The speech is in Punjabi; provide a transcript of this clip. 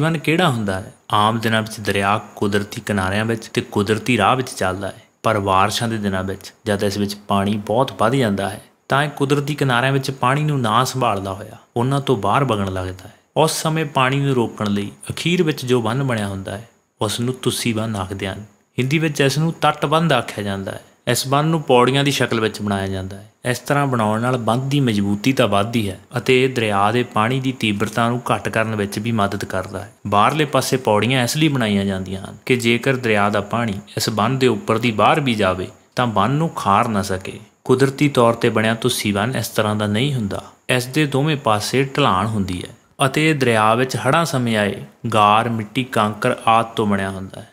ਵਨ ਕਿਹੜਾ ਹੁੰਦਾ ਹੈ ਆਮ ਦਿਨਾਂ ਵਿੱਚ ਦਰਿਆ ਕੁਦਰਤੀ ਕਿਨਾਰਿਆਂ ਵਿੱਚ ਤੇ ਕੁਦਰਤੀ ਰਾਹ ਵਿੱਚ ਚੱਲਦਾ ਹੈ ਪਰ ਵਾਰਸ਼ਾਂ ਦੇ ਦਿਨਾਂ ਵਿੱਚ ਜਦ ਇਸ ਵਿੱਚ ਪਾਣੀ ਬਹੁਤ ਵੱਧ ਜਾਂਦਾ ਹੈ ਤਾਂ ਇਹ ਕੁਦਰਤੀ ਕਿਨਾਰਿਆਂ ਵਿੱਚ ਪਾਣੀ ਨੂੰ ਨਾ ਸੰਭਾਲਦਾ ਹੋਇਆ ਉਹਨਾਂ ਤੋਂ ਬਾਹਰ ਵਗਣ ਲੱਗਦਾ ਹੈ ਉਸ ਸਮੇਂ ਪਾਣੀ ਨੂੰ ਰੋਕਣ ਲਈ ਅਖੀਰ ਵਿੱਚ ਜੋ ਬੰਨ ਬਣਿਆ ਹੁੰਦਾ ਹੈ ਉਸ ਨੂੰ ਬੰਨ ਆਖਦੇ ਹਨ ਹਿੰਦੀ ਵਿੱਚ ਇਸ ਨੂੰ ਤੱਟਬੰਦ ਆਖਿਆ ਜਾਂਦਾ ਹੈ ਇਸ ਬੰਨ ਨੂੰ ਪੌੜੀਆਂ ਦੀ ਸ਼ਕਲ ਵਿੱਚ ਬਣਾਇਆ ਜਾਂਦਾ ਹੈ ਇਸ ਤਰ੍ਹਾਂ ਬਣਾਉਣ ਨਾਲ ਬੰਦ ਦੀ ਮਜ਼ਬੂਤੀ ਤਾਂ ਵੱਧਦੀ ਹੈ ਅਤੇ ਇਹ ਦਰਿਆ ਦੇ ਪਾਣੀ ਦੀ ਤੀਬਰਤਾ ਨੂੰ ਘਟ ਕਰਨ ਵਿੱਚ ਵੀ ਮਦਦ ਕਰਦਾ ਹੈ ਬਾਹਰਲੇ ਪਾਸੇ ਪੌੜੀਆਂ ਇਸ ਲਈ ਬਣਾਈਆਂ ਜਾਂਦੀਆਂ ਹਨ ਕਿ ਜੇਕਰ ਦਰਿਆ ਦਾ ਪਾਣੀ ਇਸ ਬੰਨ ਦੇ ਉੱਪਰ ਦੀ ਬਾਹਰ ਵੀ ਜਾਵੇ ਤਾਂ ਬੰਨ ਨੂੰ ਖਾਰ ਨਾ ਸਕੇ ਕੁਦਰਤੀ ਤੌਰ ਤੇ ਬਣਿਆ ਤੁਸੀ ਬੰਨ ਇਸ ਤਰ੍ਹਾਂ ਦਾ ਨਹੀਂ ਹੁੰਦਾ ਇਸ ਦੇ ਦੋਵੇਂ ਪਾਸੇ ਢਲਾਣ ਹੁੰਦੀ ਹੈ ਅਤੇ ਇਹ ਦਰਿਆ ਵਿੱਚ ਹੜਾਂ ਸਮੇਂ ਆਏ ਗਾਰ ਮਿੱਟੀ ਕਾਂਕਰ ਆਦ ਤੋਂ ਬਣਿਆ ਹੁੰਦਾ ਹੈ